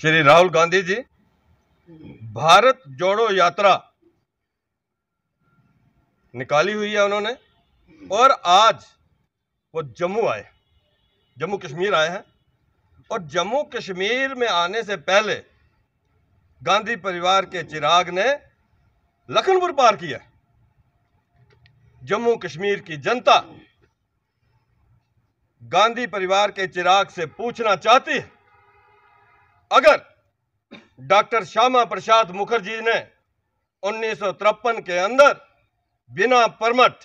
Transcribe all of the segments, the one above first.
श्री राहुल गांधी जी भारत जोड़ो यात्रा निकाली हुई है उन्होंने और आज वो जम्मू आए जम्मू कश्मीर आए हैं और जम्मू कश्मीर में आने से पहले गांधी परिवार के चिराग ने लखनपुर पार किया जम्मू कश्मीर की जनता गांधी परिवार के चिराग से पूछना चाहती है अगर डॉक्टर श्यामा प्रसाद मुखर्जी ने उन्नीस के अंदर बिना परमट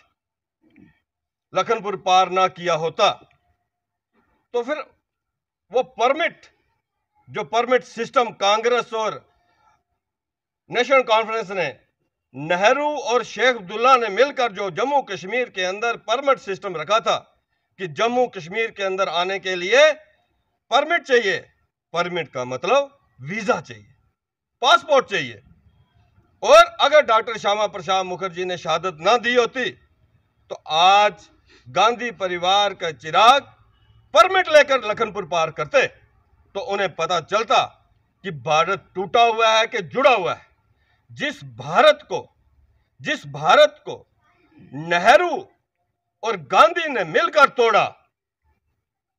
लखनपुर पार ना किया होता तो फिर वो परमिट जो परमिट सिस्टम कांग्रेस और नेशनल कॉन्फ्रेंस ने नेहरू और शेख अब्दुल्ला ने मिलकर जो जम्मू कश्मीर के अंदर परमिट सिस्टम रखा था कि जम्मू कश्मीर के अंदर आने के लिए परमिट चाहिए परमिट का मतलब वीज़ा चाहिए पासपोर्ट चाहिए और अगर डॉक्टर श्यामा प्रसाद मुखर्जी ने शहादत ना दी होती तो आज गांधी परिवार का चिराग परमिट लेकर लखनपुर पार करते तो उन्हें पता चलता कि भारत टूटा हुआ है कि जुड़ा हुआ है जिस भारत को जिस भारत को नेहरू और गांधी ने मिलकर तोड़ा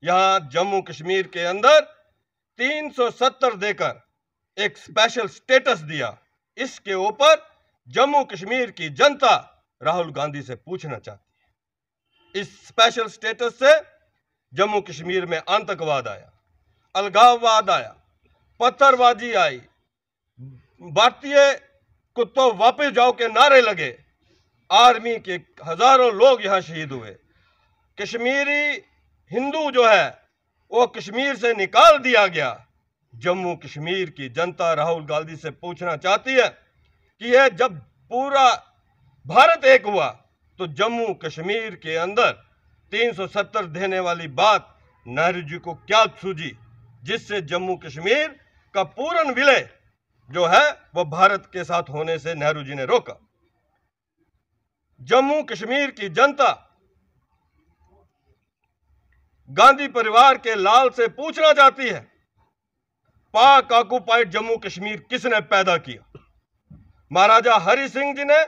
यहां जम्मू कश्मीर के अंदर 370 देकर एक स्पेशल स्टेटस दिया इसके ऊपर जम्मू कश्मीर की जनता राहुल गांधी से पूछना चाहती है इस स्पेशल स्टेटस से जम्मू कश्मीर में आतंकवाद आया अलगाववाद आया पत्थरबाजी आई भारतीय कुत्तों वापस जाओ के नारे लगे आर्मी के हजारों लोग यहां शहीद हुए कश्मीरी हिंदू जो है वो कश्मीर से निकाल दिया गया जम्मू कश्मीर की जनता राहुल गांधी से पूछना चाहती है कि यह जब पूरा भारत एक हुआ तो जम्मू कश्मीर के अंदर 370 देने वाली बात नेहरू जी को क्या सूझी जिससे जम्मू कश्मीर का पूर्ण विलय जो है वह भारत के साथ होने से नेहरू जी ने रोका जम्मू कश्मीर की जनता गांधी परिवार के लाल से पूछना चाहती है पाक ऑक्यूपाइड जम्मू कश्मीर किसने पैदा किया महाराजा हरि सिंह जी ने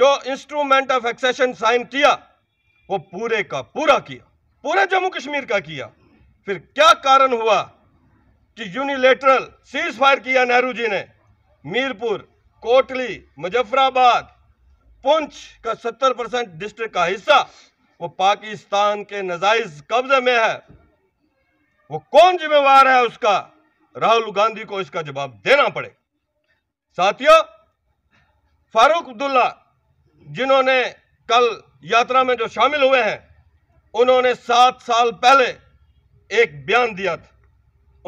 जो इंस्ट्रूमेंट ऑफ एक्सेशन साइन किया वो पूरे का पूरा किया पूरे जम्मू कश्मीर का किया फिर क्या कारण हुआ कि यूनिलेटरल सीज फायर किया नेहरू जी ने मीरपुर कोटली मुजफ्फराबाद पुंछ का 70 परसेंट डिस्ट्रिक्ट का हिस्सा वो पाकिस्तान के नजायज कब्जे में है वो कौन जिम्मेवार है उसका राहुल गांधी को इसका जवाब देना पड़े साथियों फारूक अब्दुल्ला जिन्होंने कल यात्रा में जो शामिल हुए हैं उन्होंने सात साल पहले एक बयान दिया था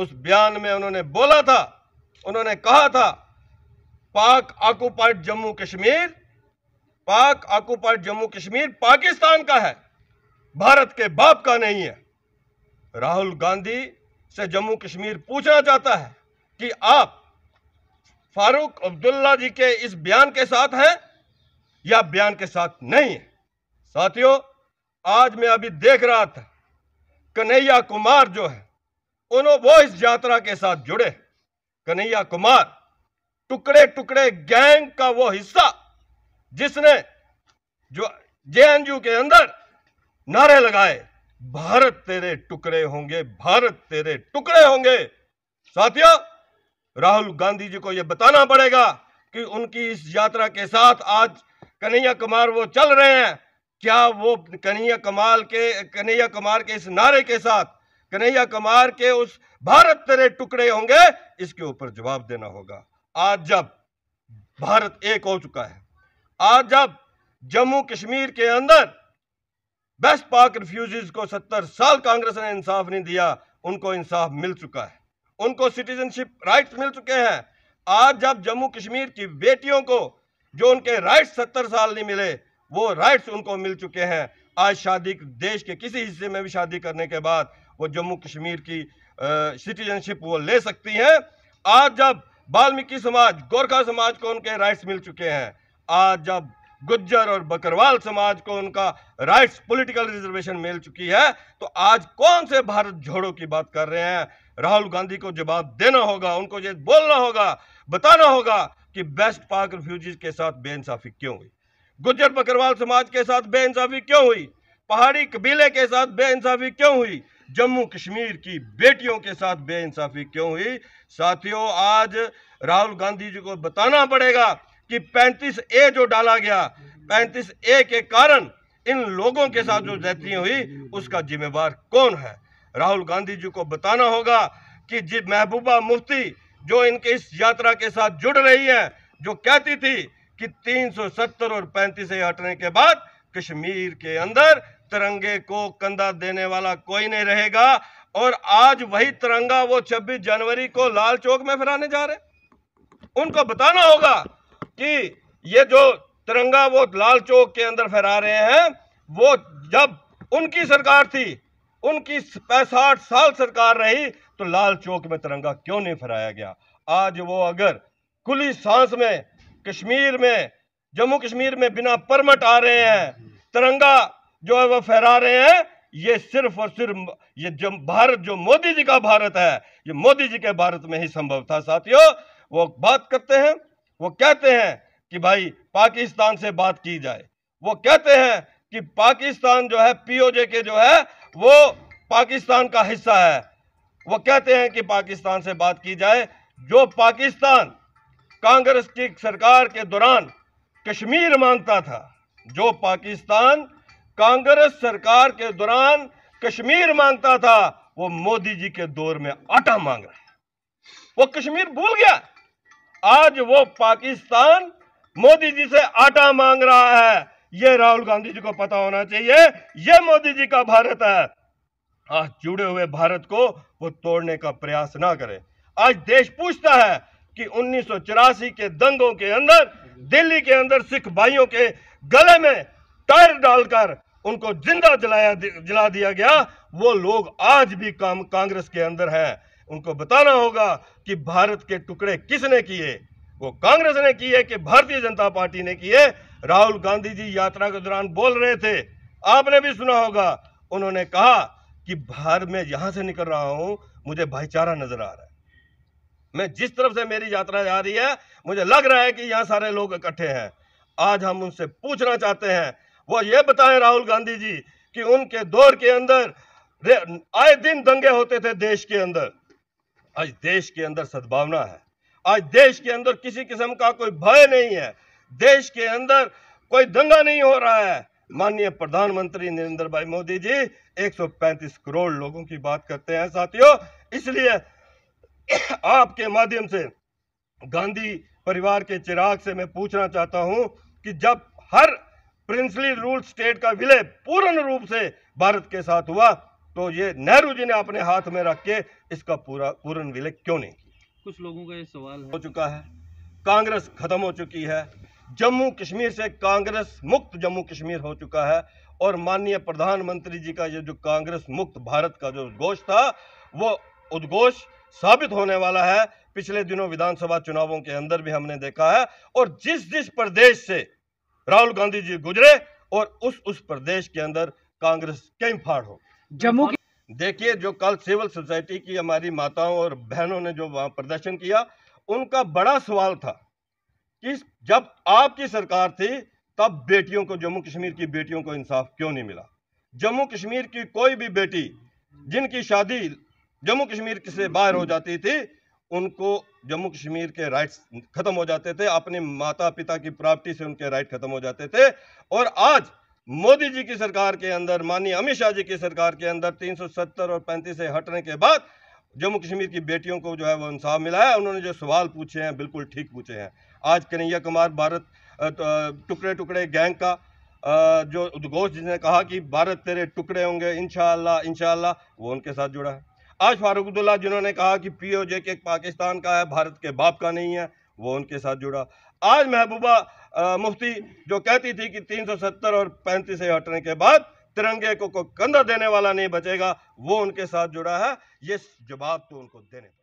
उस बयान में उन्होंने बोला था उन्होंने कहा था पाक ऑक्यूपाइड जम्मू कश्मीर पाक ऑक्यूपाइड जम्मू कश्मीर पाकिस्तान का है भारत के बाप का नहीं है राहुल गांधी से जम्मू कश्मीर पूछना चाहता है कि आप फारूक अब्दुल्ला जी के इस बयान के साथ हैं या बयान के साथ नहीं है साथियों आज मैं अभी देख रहा था कन्हैया कुमार जो है उन्होंने वो इस यात्रा के साथ जुड़े कन्हैया कुमार टुकड़े टुकड़े गैंग का वो हिस्सा जिसने जो जे के अंदर नारे लगाए भारत तेरे टुकड़े होंगे भारत तेरे टुकड़े होंगे साथियों राहुल गांधी जी को यह बताना पड़ेगा कि उनकी इस यात्रा के साथ आज कन्हैया कुमार वो चल रहे हैं क्या वो कन्हैया कमाल के कन्हैया कुमार के इस नारे के साथ कन्हैया कुमार के उस भारत तेरे टुकड़े होंगे इसके ऊपर जवाब देना होगा आज जब भारत एक हो चुका है आज जब जम्मू कश्मीर के अंदर बेस्ट पाक रिफ्यूजीज को सत्तर साल कांग्रेस ने इंसाफ नहीं दिया उनको इंसाफ मिल चुका है उनको सिटीजनशिप राइट्स मिल चुके हैं आज जब जम्मू कश्मीर की बेटियों को जो उनके राइट्स सत्तर साल नहीं मिले वो राइट्स उनको मिल चुके हैं आज शादी देश के किसी हिस्से में भी शादी करने के बाद वो जम्मू कश्मीर की सिटीजनशिप वो ले सकती हैं आज जब बाल्मीकि समाज गोरखा समाज को उनके राइट्स मिल चुके हैं आज जब गुज्जर और बकरवाल समाज को उनका राइट्स पॉलिटिकल रिजर्वेशन मिल चुकी है तो आज कौन से भारत जोड़ो की बात कर रहे हैं राहुल गांधी को जवाब देना होगा उनको ये बोलना होगा बताना होगा कि बेस्ट पाक रिफ्यूजीज के साथ बेइंसाफी क्यों हुई गुज्जर बकरवाल समाज के साथ बेइंसाफी क्यों हुई पहाड़ी कबीले के साथ बेइंसाफी क्यों हुई जम्मू कश्मीर की बेटियों के साथ बेइंसाफी क्यों हुई साथियों आज राहुल गांधी जी को बताना पड़ेगा कि 35 ए जो डाला गया 35 ए के कारण इन लोगों के साथ जो ज्यादती हुई उसका जिम्मेवार कौन है राहुल गांधी जी को बताना होगा कि महबूबा मुफ्ती जो इनके इस यात्रा के साथ जुड़ रही है जो कहती थी कि 370 और 35 ए हटने के बाद कश्मीर के अंदर तिरंगे को कंधा देने वाला कोई नहीं रहेगा और आज वही तिरंगा वो 26 जनवरी को लाल चौक में फहराने जा रहे उनको बताना होगा कि ये जो तिरंगा वो लाल चौक के अंदर फहरा रहे हैं वो जब उनकी सरकार थी उनकी पैंसठ साल सरकार रही तो लाल चौक में तिरंगा क्यों नहीं फहराया गया आज वो अगर खुली सांस में कश्मीर में जम्मू कश्मीर में बिना परमट आ रहे हैं तिरंगा जो है वो फहरा रहे हैं ये सिर्फ और सिर्फ ये जो भारत जो मोदी जी का भारत है ये मोदी जी के भारत में ही संभव था साथियों वो बात करते हैं वो कहते हैं कि भाई पाकिस्तान से बात की जाए वो कहते हैं कि पाकिस्तान जो है पीओजे के जो है वो पाकिस्तान का हिस्सा है वो कहते हैं कि पाकिस्तान से बात की जाए जो पाकिस्तान कांग्रेस की सरकार के दौरान कश्मीर मांगता था जो पाकिस्तान कांग्रेस सरकार के दौरान कश्मीर मांगता था वो मोदी जी के दौर में आटा मांग रहा है वो कश्मीर भूल गया आज वो पाकिस्तान मोदी जी से आटा मांग रहा है ये राहुल गांधी जी को पता होना चाहिए ये मोदी जी का भारत है आज जुड़े हुए भारत को वो तोड़ने का प्रयास ना करे आज देश पूछता है कि उन्नीस के दंगों के अंदर दिल्ली के अंदर सिख भाइयों के गले में टायर डालकर उनको जिंदा जलाया जला दिया गया वो लोग आज भी काम कांग्रेस के अंदर हैं उनको बताना होगा कि भारत के टुकड़े किसने किए वो कांग्रेस ने किए कि भारतीय जनता पार्टी ने किए राहुल गांधी जी यात्रा के दौरान बोल रहे थे आपने भी सुना होगा उन्होंने कहा कि भारत में यहां से निकल रहा हूं मुझे भाईचारा नजर आ रहा है मैं जिस तरफ से मेरी यात्रा जा रही है मुझे लग रहा है कि यहाँ सारे लोग इकट्ठे हैं आज हम उनसे पूछना चाहते हैं वो ये बताएं राहुल गांधी जी कि उनके दौर के अंदर आए दिन दंगे होते थे देश के अंदर आज देश के अंदर सद्भावना है आज देश के अंदर किसी किस्म का कोई भय नहीं है देश के अंदर कोई दंगा नहीं हो रहा है माननीय प्रधानमंत्री नरेंद्र भाई मोदी जी 135 करोड़ लोगों की बात करते हैं साथियों इसलिए आपके माध्यम से गांधी परिवार के चिराग से मैं पूछना चाहता हूं कि जब हर प्रिंसली रूल स्टेट का विलय पूर्ण रूप से भारत के साथ हुआ तो ये नेहरू जी ने अपने हाथ में रख के इसका पूरा पूर्ण विलय क्यों नहीं किया कुछ लोगों का ये सवाल हो चुका है कांग्रेस खत्म हो चुकी है जम्मू कश्मीर से कांग्रेस मुक्त जम्मू कश्मीर हो चुका है और माननीय प्रधानमंत्री जी का ये जो कांग्रेस मुक्त भारत का जो उद्घोष था वो उद्घोष साबित होने वाला है पिछले दिनों विधानसभा चुनावों के अंदर भी हमने देखा है और जिस जिस प्रदेश से राहुल गांधी जी गुजरे और उस उस प्रदेश के अंदर कांग्रेस कई फाड़ हो जम्मू देखिए जो कल सिविल सोसाइटी की हमारी माताओं और बहनों ने जो वहां प्रदर्शन किया उनका बड़ा सवाल था कि जब आपकी सरकार थी तब बेटियों को जम्मू कश्मीर की बेटियों को इंसाफ क्यों नहीं मिला जम्मू कश्मीर की कोई भी बेटी जिनकी शादी जम्मू कश्मीर से बाहर हो जाती थी उनको जम्मू कश्मीर के राइट्स खत्म हो जाते थे अपने माता पिता की प्रॉपर्टी से उनके राइट खत्म हो जाते थे और आज मोदी जी की सरकार के अंदर माननीय अमित शाह जी की सरकार के अंदर 370 और 35 से हटने के बाद जम्मू कश्मीर की बेटियों को जो है वो इंसाफ मिला है उन्होंने जो सवाल पूछे हैं बिल्कुल ठीक पूछे हैं आज कन्हैया कुमार भारत तो, टुकड़े टुकड़े गैंग का जो उद्घोष जिसने कहा कि भारत तेरे टुकड़े होंगे इनशाला इनशाला वो उनके साथ जुड़ा है आज फारूक अब्दुल्ला जिन्होंने कहा कि जे के पाकिस्तान का है भारत के बाप का नहीं है वो उनके साथ जुड़ा आज महबूबा मुफ्ती जो कहती थी कि 370 और पैंतीस हटने के बाद तिरंगे को कोई कंधा देने वाला नहीं बचेगा वो उनके साथ जुड़ा है ये जवाब तो उनको देने